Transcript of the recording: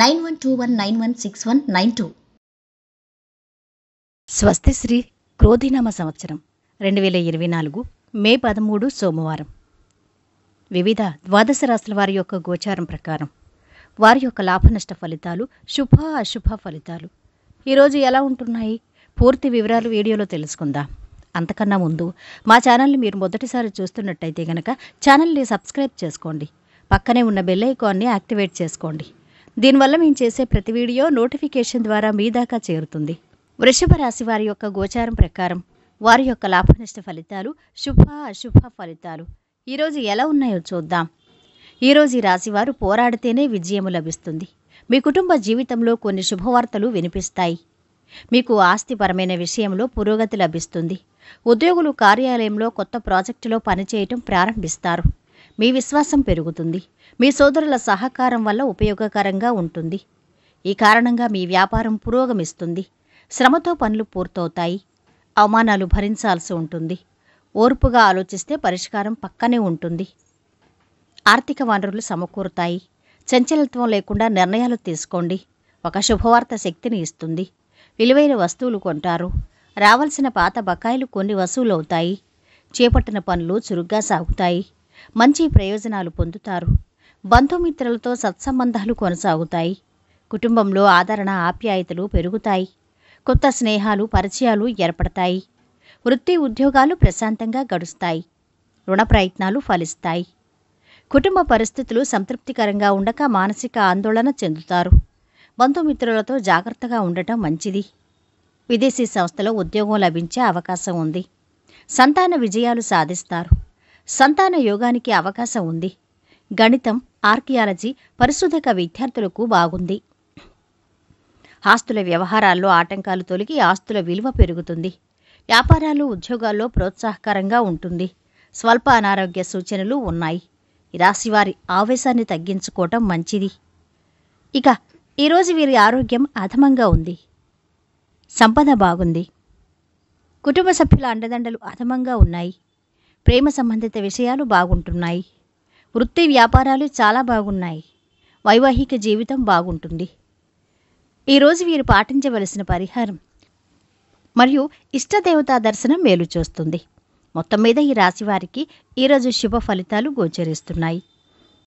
nine one two one nine one six one nine two స్వస్తిశ్రీ క్రోధినామ సంవత్సరం రెండు వేల ఇరవై నాలుగు మే పదమూడు సోమవారం వివిధ ద్వాదశ రాశుల వారి యొక్క గోచారం ప్రకారం వారి యొక్క లాభనష్ట ఫలితాలు శుభ అశుభ ఫలితాలు ఈరోజు ఎలా ఉంటున్నాయి పూర్తి వివరాలు వీడియోలో తెలుసుకుందాం అంతకన్నా ముందు మా ఛానల్ని మీరు మొదటిసారి చూస్తున్నట్టయితే గనక ఛానల్ని సబ్స్క్రైబ్ చేసుకోండి పక్కనే ఉన్న బెల్ ఐకాన్ని యాక్టివేట్ చేసుకోండి దీనివల్ల మేము చేసే ప్రతి వీడియో నోటిఫికేషన్ ద్వారా మీ దాకా చేరుతుంది వృషభ రాశి వారి యొక్క గోచారం ప్రకారం వారి యొక్క లాభనష్ట ఫలితాలు శుభ అశుభ ఫలితాలు ఈరోజు ఎలా ఉన్నాయో చూద్దాం ఈరోజు ఈ రాశివారు పోరాడితేనే విజయం లభిస్తుంది మీ కుటుంబ జీవితంలో కొన్ని శుభవార్తలు వినిపిస్తాయి మీకు ఆస్తిపరమైన విషయంలో పురోగతి లభిస్తుంది ఉద్యోగులు కార్యాలయంలో కొత్త ప్రాజెక్టులో పనిచేయటం ప్రారంభిస్తారు మీ విశ్వాసం పెరుగుతుంది మీ సోదరుల సహకారం వల్ల ఉపయోగకరంగా ఉంటుంది ఈ కారణంగా మీ వ్యాపారం పురోగమిస్తుంది శ్రమతో పనులు పూర్తవుతాయి అవమానాలు భరించాల్సి ఉంటుంది ఓర్పుగా ఆలోచిస్తే పరిష్కారం పక్కనే ఉంటుంది ఆర్థిక వనరులు సమకూరుతాయి చంచలత్వం లేకుండా నిర్ణయాలు తీసుకోండి ఒక శుభవార్త శక్తిని ఇస్తుంది విలువైన వస్తువులు కొంటారు రావాల్సిన పాత బకాయిలు కొన్ని వసూలవుతాయి చేపట్టిన పనులు చురుగ్గా సాగుతాయి మంచి ప్రయోజనాలు పొందుతారు బంధుమిత్రులతో సత్సంబంధాలు కొనసాగుతాయి కుటుంబంలో ఆదరణ ఆప్యాయతలు పెరుగుతాయి కొత్త స్నేహాలు పరిచయాలు ఏర్పడతాయి వృత్తి ఉద్యోగాలు ప్రశాంతంగా గడుస్తాయి రుణ ప్రయత్నాలు ఫలిస్తాయి కుటుంబ పరిస్థితులు సంతృప్తికరంగా ఉండక మానసిక ఆందోళన చెందుతారు బంధుమిత్రులతో జాగ్రత్తగా ఉండటం మంచిది విదేశీ సంస్థలో ఉద్యోగం లభించే అవకాశం ఉంది సంతాన విజయాలు సాధిస్తారు సంతాన యోగానికి అవకాశం ఉంది గణితం ఆర్కియాలజీ పరిశోధక విద్యార్థులకు బాగుంది ఆస్తుల వ్యవహారాల్లో ఆటంకాలు తొలగి ఆస్తుల విలువ పెరుగుతుంది వ్యాపారాలు ఉద్యోగాల్లో ప్రోత్సాహకరంగా ఉంటుంది స్వల్ప అనారోగ్య సూచనలు ఉన్నాయి రాశివారి ఆవేశాన్ని తగ్గించుకోవటం మంచిది ఇక ఈరోజు వీరి ఆరోగ్యం అధమంగా ఉంది సంపద బాగుంది కుటుంబ సభ్యుల అండదండలు అధమంగా ఉన్నాయి ప్రేమ సంబంధిత విషయాలు బాగుంటున్నాయి వృత్తి వ్యాపారాలు చాలా బాగున్నాయి వైవాహిక జీవితం బాగుంటుంది ఈరోజు వీరు పాటించవలసిన పరిహారం మరియు ఇష్టదేవత దర్శనం మేలు చూస్తుంది మొత్తం మీద ఈ రాశివారికి ఈరోజు శుభ ఫలితాలు గోచరిస్తున్నాయి